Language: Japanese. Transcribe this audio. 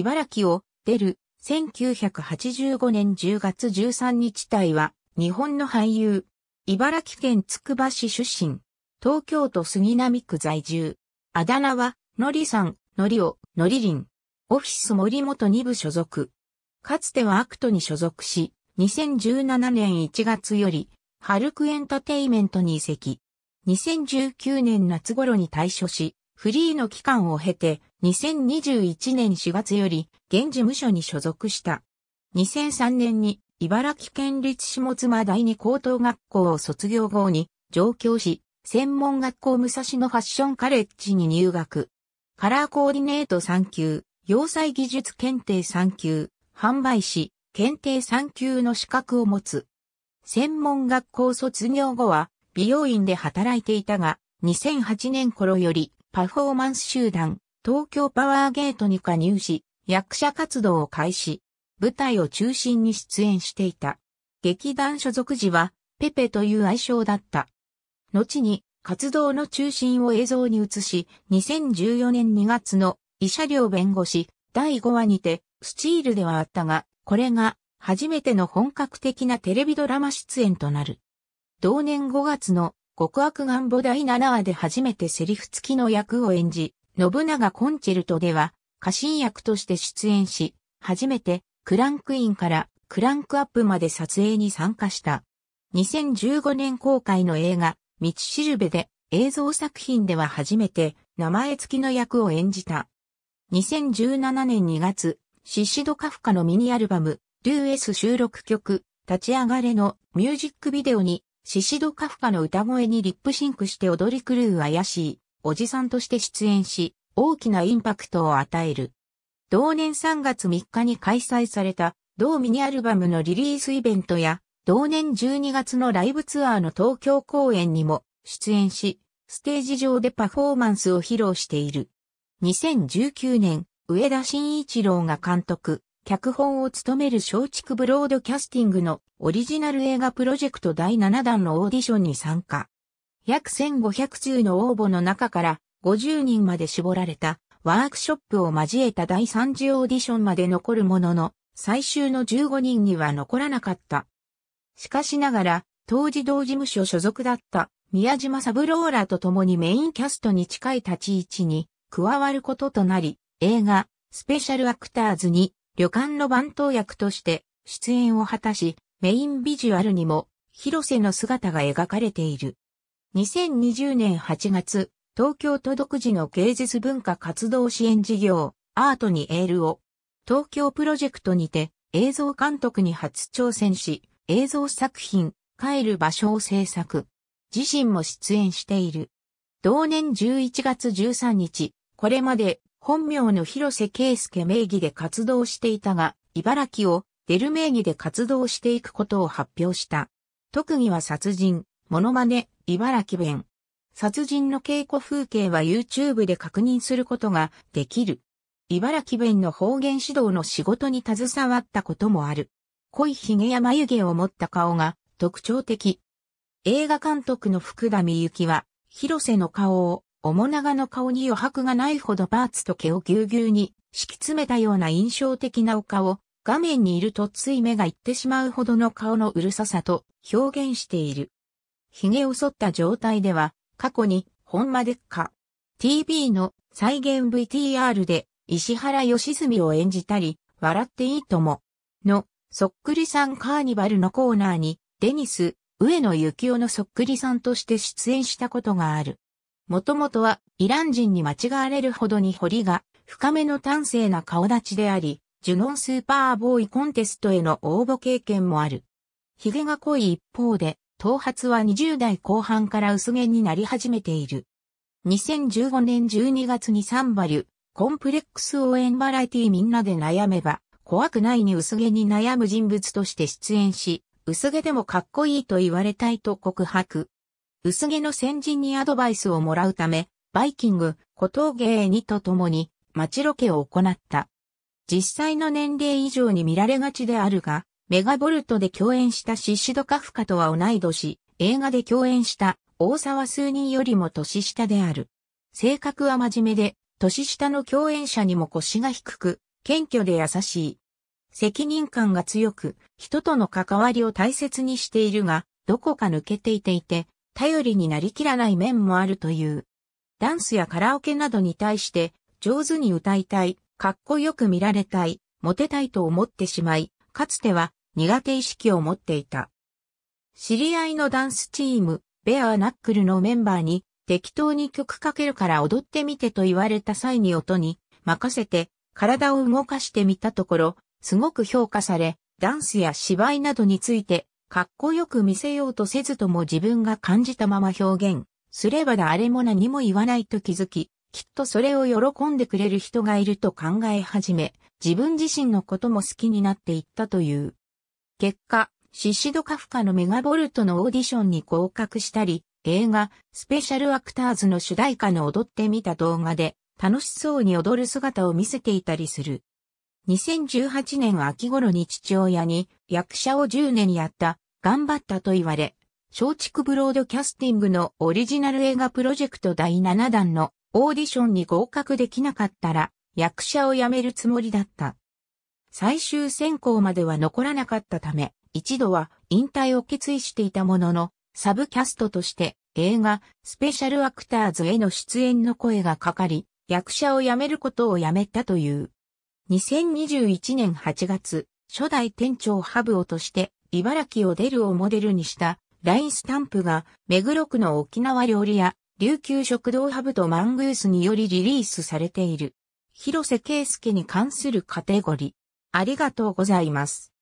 茨城を出る1985年10月13日隊は日本の俳優。茨城県つくば市出身。東京都杉並区在住。あだ名は、のりさん、のりお、のりりん。オフィス森本2部所属。かつてはアクトに所属し、2017年1月より、ハルクエンタテイメントに移籍。2019年夏頃に退所し、フリーの期間を経て、2021年4月より、現事務所に所属した。2003年に、茨城県立下妻第二高等学校を卒業後に、上京し、専門学校武蔵野ファッションカレッジに入学。カラーコーディネート3級、要塞技術検定3級、販売士、検定3級の資格を持つ。専門学校卒業後は、美容院で働いていたが、2008年頃より、パフォーマンス集団、東京パワーゲートに加入し、役者活動を開始、舞台を中心に出演していた。劇団所属時は、ペペという愛称だった。後に、活動の中心を映像に移し、2014年2月の医者料弁護士第5話にて、スチールではあったが、これが初めての本格的なテレビドラマ出演となる。同年5月の極悪願望第7話で初めてセリフ付きの役を演じ、信長コンチェルトでは家臣役として出演し、初めてクランクインからクランクアップまで撮影に参加した。2015年公開の映画、道しるべで映像作品では初めて名前付きの役を演じた。2017年2月、シシドカフカのミニアルバム、ルーエス収録曲、立ち上がれのミュージックビデオにシシド・カフカの歌声にリップシンクして踊り狂う怪しい、おじさんとして出演し、大きなインパクトを与える。同年3月3日に開催された、同ミニアルバムのリリースイベントや、同年12月のライブツアーの東京公演にも出演し、ステージ上でパフォーマンスを披露している。2019年、上田慎一郎が監督、脚本を務める松竹ブロードキャスティングのオリジナル映画プロジェクト第7弾のオーディションに参加。約1500通の応募の中から50人まで絞られたワークショップを交えた第3次オーディションまで残るものの、最終の15人には残らなかった。しかしながら、当時同事務所所属だった宮島サブローラと共にメインキャストに近い立ち位置に加わることとなり、映画、スペシャルアクターズに旅館の番頭役として出演を果たし、メインビジュアルにも広瀬の姿が描かれている。2020年8月、東京都独自の芸術文化活動支援事業、アートにエールを、東京プロジェクトにて映像監督に初挑戦し、映像作品、帰る場所を制作。自身も出演している。同年11月13日、これまで本名の広瀬圭介名義で活動していたが、茨城を出る名義で活動していくことを発表した。特技は殺人、モノマネ、茨城弁。殺人の稽古風景は YouTube で確認することができる。茨城弁の方言指導の仕事に携わったこともある。濃い髭や眉毛を持った顔が特徴的。映画監督の福田美幸は、広瀬の顔を面長の顔に余白がないほどパーツと毛をぎゅうぎゅうに敷き詰めたような印象的なお顔、画面にいるとつい目がいってしまうほどの顔のうるささと表現している。髭を剃った状態では、過去に、ほんまでっか、TV の再現 VTR で石原良純を演じたり、笑っていいとも、の、そっくりさんカーニバルのコーナーに、デニス、上野幸雄のそっくりさんとして出演したことがある。もともとはイラン人に間違われるほどに彫りが深めの端正な顔立ちであり、ジュノンスーパーボーイコンテストへの応募経験もある。髭が濃い一方で、頭髪は20代後半から薄毛になり始めている。2015年12月にサンバリュ、コンプレックス応援バラエティみんなで悩めば、怖くないに薄毛に悩む人物として出演し、薄毛でもかっこいいと言われたいと告白。薄毛の先人にアドバイスをもらうため、バイキング、小峠へにと共に、街ロケを行った。実際の年齢以上に見られがちであるが、メガボルトで共演したシシドカフカとは同い年、映画で共演した大沢数人よりも年下である。性格は真面目で、年下の共演者にも腰が低く、謙虚で優しい。責任感が強く、人との関わりを大切にしているが、どこか抜けていていて、頼りになりきらない面もあるという。ダンスやカラオケなどに対して上手に歌いたい、かっこよく見られたい、モテたいと思ってしまい、かつては苦手意識を持っていた。知り合いのダンスチーム、ベアーナックルのメンバーに適当に曲かけるから踊ってみてと言われた際に音に任せて体を動かしてみたところ、すごく評価され、ダンスや芝居などについてかっこよく見せようとせずとも自分が感じたまま表現すれば誰も何も言わないと気づき、きっとそれを喜んでくれる人がいると考え始め、自分自身のことも好きになっていったという。結果、シシドカフカのメガボルトのオーディションに合格したり、映画、スペシャルアクターズの主題歌の踊ってみた動画で、楽しそうに踊る姿を見せていたりする。2018年秋頃に父親に役者を10年やった頑張ったと言われ、松竹ブロードキャスティングのオリジナル映画プロジェクト第7弾のオーディションに合格できなかったら役者を辞めるつもりだった。最終選考までは残らなかったため、一度は引退を決意していたものの、サブキャストとして映画スペシャルアクターズへの出演の声がかかり、役者を辞めることをやめたという。2021年8月、初代店長ハブオとして茨城を出るをモデルにしたラインスタンプが目黒区の沖縄料理屋、琉球食堂ハブとマングースによりリリースされている。広瀬圭介に関するカテゴリー。ありがとうございます。